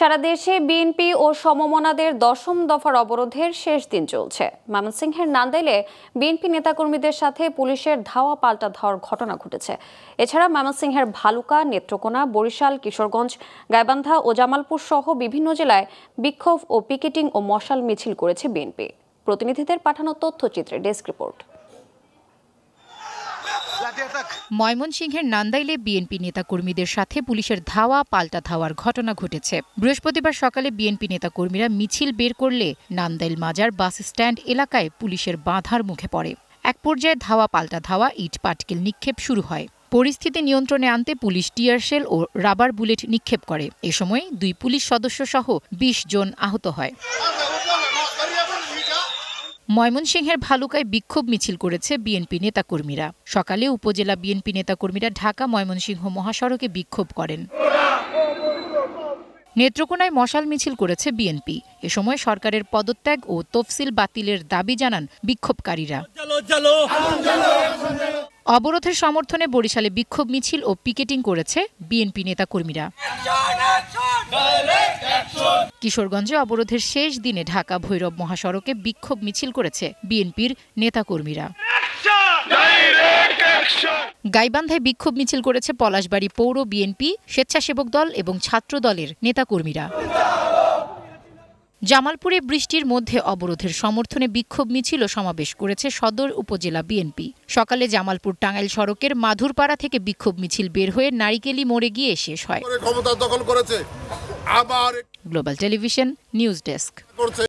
সারা দেশে বিএনপি ও সমমনাদের দশম দফার অবরোধের শেষ দিন চলছে ময়মনসিংহের নান্দাইলে বিএনপি নেতাকর্মীদের সাথে পুলিশের ধাওয়া পাল্টা ধাওয়ার ঘটনা ঘটেছে এছাড়া ময়মনসিংহের ভালুকা নেত্রকোনা বরিশাল কিশোরগঞ্জ গাইবান্ধা ও জামালপুর সহ বিভিন্ন জেলায় বিক্ষোভ ও পিকেটিং ও মশাল মিছিল করেছে বিএনপি প্রতিনিধিদের পাঠানো তথ্যচিত্রে ডেস্ক রিপোর্ট ময়মনসিংহের নান্দাইলে বিএনপি নেতাকর্মীদের সাথে পুলিশের ধাওয়া পাল্টা ধাওয়ার ঘটনা ঘটেছে বৃহস্পতিবার সকালে বিএনপি নেতাকর্মীরা মিছিল বের করলে নান্দাইল মাজার বাস স্ট্যান্ড এলাকায় পুলিশের বাধার মুখে পড়ে এক পর্যায়ে ধাওয়া পাল্টা ধাওয়া ইট পাটকেল নিক্ষেপ শুরু হয় পরিস্থিতি নিয়ন্ত্রণে আনতে পুলিশ টিয়ারশেল ও রাবার বুলেট নিক্ষেপ করে এ সময় দুই পুলিশ সদস্য সহ বিশ জন আহত হয় ময়মনসিংহের ভালুকায় বিক্ষোভ মিছিল করেছে বিএনপি নেতাকর্মীরা সকালে উপজেলা বিএনপি নেতাকর্মীরা ঢাকা ময়মনসিংহ মহাসড়কে বিক্ষোভ করেন নেত্রকোনায় মশাল মিছিল করেছে বিএনপি এ সময় সরকারের পদত্যাগ ও তফসিল বাতিলের দাবি জানান বিক্ষোভকারীরা অবরোধের সমর্থনে বরিশালে বিক্ষোভ মিছিল ও পিকেটিং করেছে বিএনপি নেতাকর্মীরা কিশোরগঞ্জে অবরোধের শেষ দিনে ঢাকা ভৈরব মহাসড়কে বিক্ষোভ মিছিল করেছে বিএনপির নেতাকর্মীরা গাইবান্ধায় বিক্ষোভ মিছিল করেছে পলাশবাড়ি পৌর বিএনপি স্বেচ্ছাসেবক দল এবং ছাত্র দলের নেতাকর্মীরা জামালপুরে বৃষ্টির মধ্যে অবরোধের সমর্থনে বিক্ষোভ মিছিল সমাবেশ করেছে সদর উপজেলা বিএনপি সকালে জামালপুর টাঙ্গাইল সড়কের মাধুরপাড়া থেকে বিক্ষোভ মিছিল বের হয়ে নারিকেলি মোড়ে গিয়ে শেষ হয় ক্ষমতা দখল করেছে আবার গ্লোবাল টেলিভিশন নিউজ ডেস্ক করছে